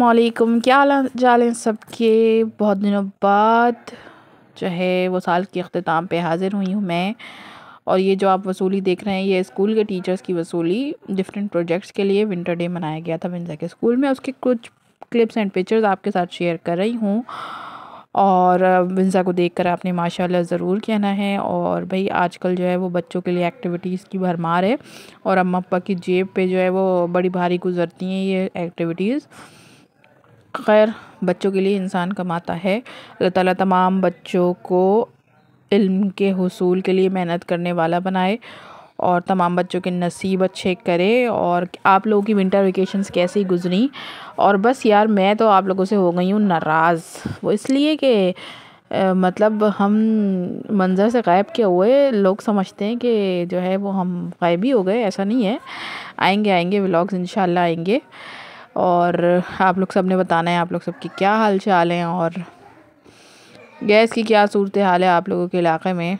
वालेकुम क्या जाल हैं सबके बहुत दिनों बाद जो है वो साल के अख्ताम पे हाज़िर हुई हूँ मैं और ये जो आप वसूली देख रहे हैं ये स्कूल के टीचर्स की वसूली डिफरेंट प्रोजेक्ट्स के लिए विंटर डे मनाया गया था विंजा के स्कूल में उसके कुछ क्लिप्स एंड पिक्चर्स आपके साथ शेयर कर रही हूँ और विंसा को देखकर आपने माशाल्लाह ज़रूर कहना है और भाई आजकल जो है वो बच्चों के लिए एक्टिविटीज़ की भरमार है और अम्मा अप्पा की जेब पे जो है वो बड़ी भारी गुजरती हैं ये एक्टिविटीज़ खैर बच्चों के लिए इंसान कमाता है अल्लाह ताला तमाम बच्चों को इल्म के हसूल के लिए मेहनत करने वाला बनाए और तमाम बच्चों के नसीब अच्छे करे और आप लोगों की विंटर वेकेशंस कैसी गुजरी और बस यार मैं तो आप लोगों से हो गई हूँ नाराज़ वो इसलिए कि मतलब हम मंज़र से गायब किए हुए लोग समझते हैं कि जो है वो हम गायब ही हो गए ऐसा नहीं है आएंगे आएंगे व्लॉग्स इन आएंगे और आप लोग सब ने बताना है आप लोग सबकी क्या हाल चाल हैं और गैस की क्या सूरत हाल है आप लोगों के इलाके में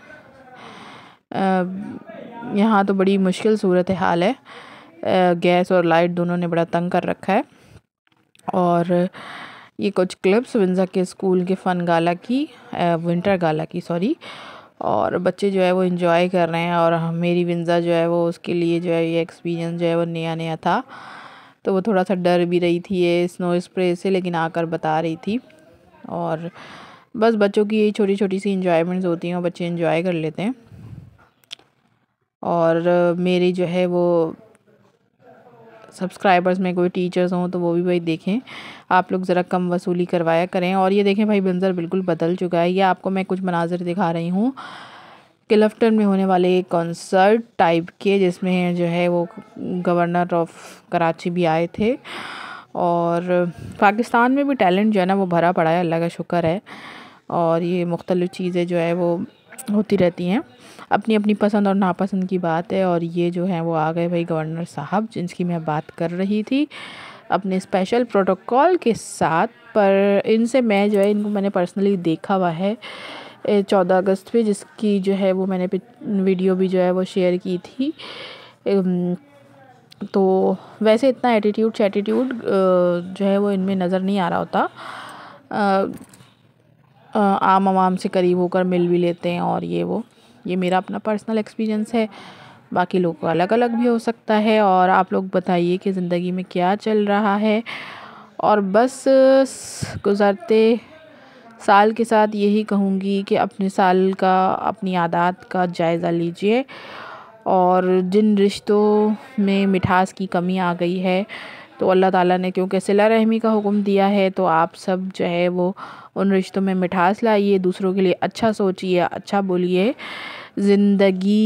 आ, यहाँ तो बड़ी मुश्किल सूरत हाल है गैस और लाइट दोनों ने बड़ा तंग कर रखा है और ये कुछ क्लिप्स विंजा के स्कूल के फ़न गाला की विंटर गाला की सॉरी और बच्चे जो है वो इन्जॉय कर रहे हैं और मेरी विंजा जो है वो उसके लिए जो है ये एक्सपीरियंस जो है वो नया नया था तो वो थोड़ा सा डर भी रही थी ये स्नो स्प्रे से लेकिन आकर बता रही थी और बस बच्चों की यही छोटी छोटी सी इन्जॉयमेंट्स होती हैं और बच्चे इन्जॉय कर लेते हैं और मेरी जो है वो सब्सक्राइबर्स में कोई टीचर्स हों तो वो भी भाई देखें आप लोग ज़रा कम वसूली करवाया करें और ये देखें भाई मंज़र बिल्कुल बदल चुका है ये आपको मैं कुछ मनाजर दिखा रही हूँ क्लफ्टन में होने वाले कॉन्सर्ट टाइप के जिसमें जो है वो गवर्नर ऑफ कराची भी आए थे और पाकिस्तान में भी टैलेंट जो है ना वो भरा पड़ा है अल्लाह का शुक्र है और ये मुख्तलिफ़ चीज़ें जो है वो होती रहती हैं अपनी अपनी पसंद और नापसंद की बात है और ये जो है वो आ गए भाई गवर्नर साहब जिनकी मैं बात कर रही थी अपने स्पेशल प्रोटोकॉल के साथ पर इनसे मैं जो है इनको मैंने पर्सनली देखा हुआ है चौदह अगस्त पे जिसकी जो है वो मैंने वीडियो भी जो है वो शेयर की थी तो वैसे इतना एटीट्यूड शैटीट्यूड जो है वो इनमें नज़र नहीं आ रहा होता आम आवाम से करीब होकर मिल भी लेते हैं और ये वो ये मेरा अपना पर्सनल एक्सपीरियंस है बाकी लोगों का अलग अलग भी हो सकता है और आप लोग बताइए कि ज़िंदगी में क्या चल रहा है और बस गुज़रते साल के साथ यही कहूँगी कि अपने साल का अपनी आदत का जायज़ा लीजिए और जिन रिश्तों में मिठास की कमी आ गई है तो अल्लाह ताला ने क्योंकि सिला रहमी का हुक्म दिया है तो आप सब जो है वो उन रिश्तों में मिठास लाइए दूसरों के लिए अच्छा सोचिए अच्छा बोलिए ज़िंदगी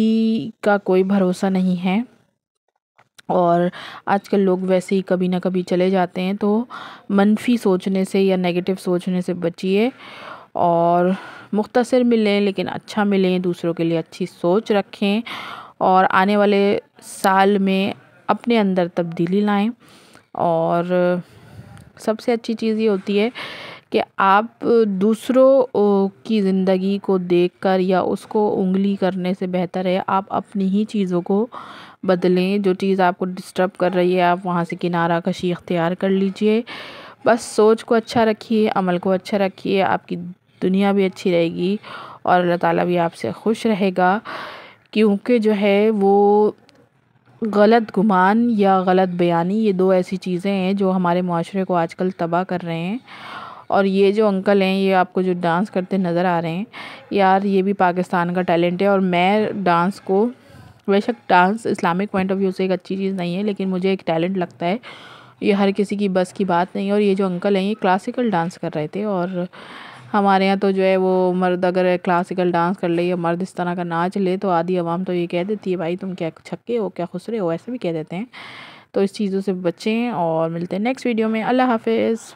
का कोई भरोसा नहीं है और आजकल लोग वैसे ही कभी ना कभी चले जाते हैं तो मनफी सोचने से या नेगेटिव सोचने से बचिए और मुख्तसर मिलें लेकिन अच्छा मिलें दूसरों के लिए अच्छी सोच रखें और आने वाले साल में अपने अंदर तब्दीली लाएं और सबसे अच्छी चीज़ ये होती है कि आप दूसरों की ज़िंदगी को देखकर या उसको उंगली करने से बेहतर है आप अपनी ही चीज़ों को बदलें जो चीज़ आपको डिस्टर्ब कर रही है आप वहाँ से किनारा कशी इख्तियार कर लीजिए बस सोच को अच्छा रखिए अमल को अच्छा रखिए आपकी दुनिया भी अच्छी रहेगी और अल्लाह ताला भी आपसे खुश रहेगा क्योंकि जो है वो गलत गुमान या गलत बयानी ये दो ऐसी चीज़ें हैं जो हमारे माशरे को आजकल तबाह कर रहे हैं और ये जो अंकल हैं ये आपको जो डांस करते नज़र आ रहे हैं यार ये भी पाकिस्तान का टैलेंट है और मैं डांस को बेशक dance Islamic point of view से एक अच्छी चीज़ नहीं है लेकिन मुझे एक टैलेंट लगता है ये हर किसी की बस की बात नहीं है और ये जो अंकल हैं ये क्लासिकल डांस कर रहे थे और हमारे यहाँ तो जो है वो मर्द अगर क्लासिकल डांस कर ले या मर्द इस तरह का नाच ले तो आधी आवाम तो ये कह देती है भाई तुम क्या छक्के हो क्या खुसरे हो ऐसे भी कह देते हैं तो इस चीज़ों से बचें और मिलते हैं नेक्स्ट वीडियो में अल्लाह हाफिज़